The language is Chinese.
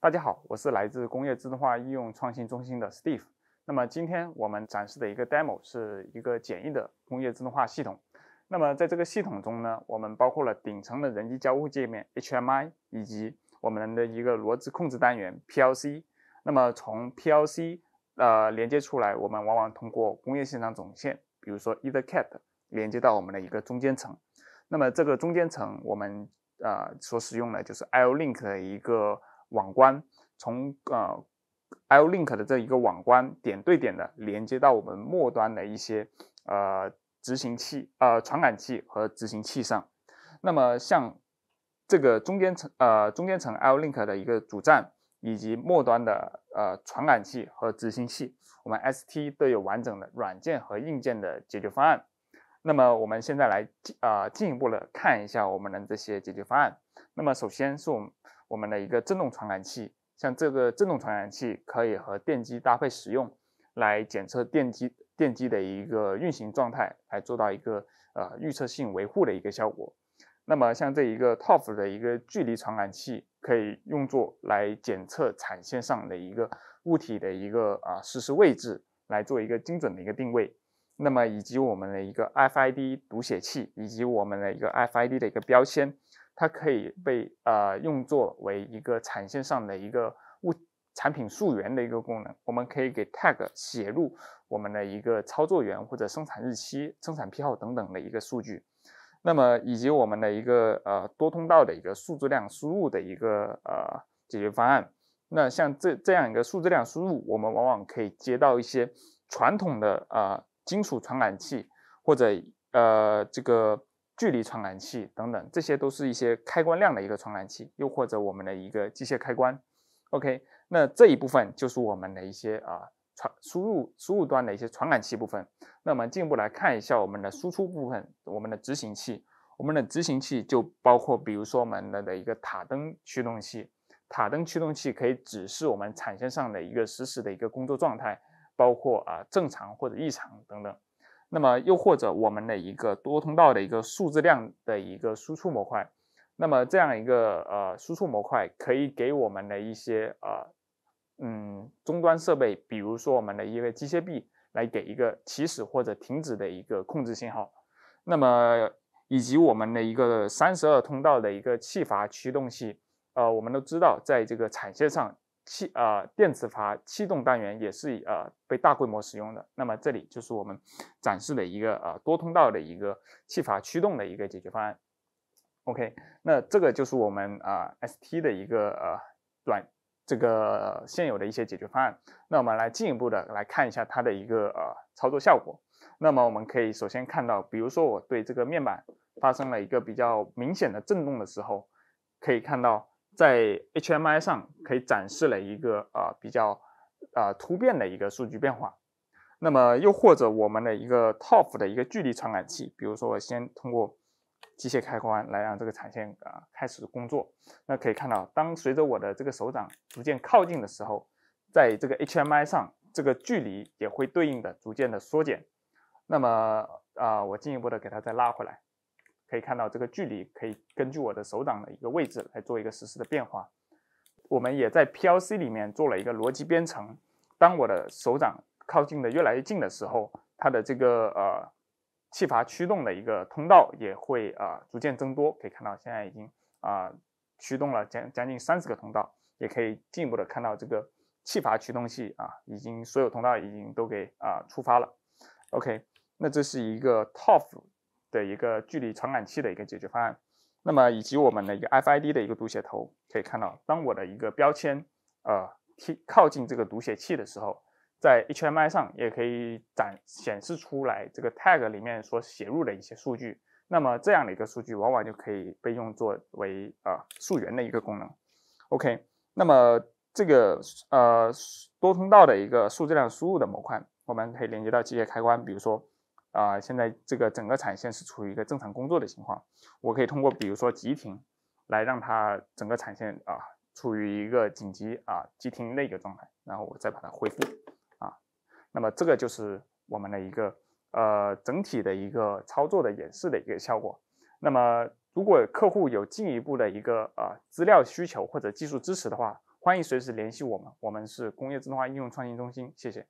大家好，我是来自工业自动化应用创新中心的 Steve。那么今天我们展示的一个 demo 是一个简易的工业自动化系统。那么在这个系统中呢，我们包括了顶层的人机交互界面 HMI，以及我们的一个逻辑控制单元 PLC。那么从 PLC 呃连接出来，我们往往通过工业现场总线，比如说 EtherCAT 连接到我们的一个中间层。那么这个中间层我们呃所使用的就是 IO Link 的一个。网关从呃，iLink 的这一个网关点对点的连接到我们末端的一些呃执行器、呃传感器和执行器上。那么像这个中间层呃中间层 iLink 的一个主站以及末端的呃传感器和执行器，我们 ST 都有完整的软件和硬件的解决方案。那么我们现在来呃进一步的看一下我们的这些解决方案。那么首先是我们。我们的一个振动传感器，像这个振动传感器可以和电机搭配使用，来检测电机电机的一个运行状态，来做到一个呃预测性维护的一个效果。那么像这一个 TOF 的一个距离传感器，可以用作来检测产线上的一个物体的一个啊实时位置，来做一个精准的一个定位。那么以及我们的一个 FID 读写器，以及我们的一个 FID 的一个标签。它可以被呃用作为一个产线上的一个物产品溯源的一个功能，我们可以给 tag 写入我们的一个操作员或者生产日期、生产批号等等的一个数据，那么以及我们的一个呃多通道的一个数字量输入的一个呃解决方案。那像这这样一个数字量输入，我们往往可以接到一些传统的呃金属传感器或者呃这个。距离传感器等等，这些都是一些开关量的一个传感器，又或者我们的一个机械开关。OK，那这一部分就是我们的一些啊传输入输入端的一些传感器部分。那我们进一步来看一下我们的输出部分，我们的执行器，我们的执行器就包括，比如说我们的的一个塔灯驱动器，塔灯驱动器可以指示我们产线上的一个实时的一个工作状态，包括啊正常或者异常等等。那么又或者我们的一个多通道的一个数字量的一个输出模块，那么这样一个呃输出模块可以给我们的一些呃嗯终端设备，比如说我们的一个机械臂来给一个起始或者停止的一个控制信号，那么以及我们的一个三十二通道的一个气阀驱动器，呃我们都知道在这个产线上。气呃电磁阀气动单元也是呃被大规模使用的，那么这里就是我们展示的一个呃多通道的一个气阀驱动的一个解决方案。OK，那这个就是我们啊 ST 的一个呃软这个现有的一些解决方案。那我们来进一步的来看一下它的一个呃操作效果。那么我们可以首先看到，比如说我对这个面板发生了一个比较明显的震动的时候，可以看到在 HMI 上。可以展示了一个啊比较啊突变的一个数据变化，那么又或者我们的一个 TOF 的一个距离传感器，比如说我先通过机械开关来让这个产线啊开始工作，那可以看到当随着我的这个手掌逐渐靠近的时候，在这个 HMI 上这个距离也会对应的逐渐的缩减，那么啊我进一步的给它再拉回来，可以看到这个距离可以根据我的手掌的一个位置来做一个实时的变化。我们也在 PLC 里面做了一个逻辑编程，当我的手掌靠近的越来越近的时候，它的这个呃气阀驱动的一个通道也会啊逐渐增多。可以看到现在已经啊驱动了将将近三十个通道，也可以进一步的看到这个气阀驱动器啊已经所有通道已经都给啊触发了。OK，那这是一个 TOF 的一个距离传感器的一个解决方案。那么以及我们的一个 FID 的一个读写头，可以看到，当我的一个标签，呃，靠近这个读写器的时候，在 HMI 上也可以展显示出来这个 tag 里面所写入的一些数据。那么这样的一个数据，往往就可以被用作为呃溯源的一个功能。OK，那么这个呃多通道的一个数字量输入的模块，我们可以连接到机械开关，比如说。啊，现在这个整个产线是处于一个正常工作的情况，我可以通过比如说急停，来让它整个产线啊处于一个紧急啊急停的一个状态，然后我再把它恢复啊。那么这个就是我们的一个呃整体的一个操作的演示的一个效果。那么如果客户有进一步的一个呃资料需求或者技术支持的话，欢迎随时联系我们，我们是工业自动化应用创新中心。谢谢。